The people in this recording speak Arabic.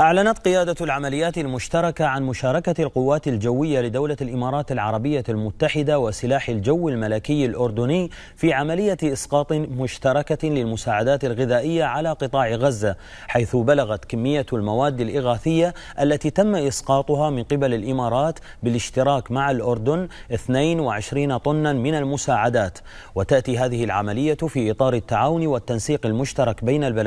أعلنت قيادة العمليات المشتركة عن مشاركة القوات الجوية لدولة الإمارات العربية المتحدة وسلاح الجو الملكي الأردني في عملية إسقاط مشتركة للمساعدات الغذائية على قطاع غزة حيث بلغت كمية المواد الإغاثية التي تم إسقاطها من قبل الإمارات بالاشتراك مع الأردن 22 طنا من المساعدات وتأتي هذه العملية في إطار التعاون والتنسيق المشترك بين البلدين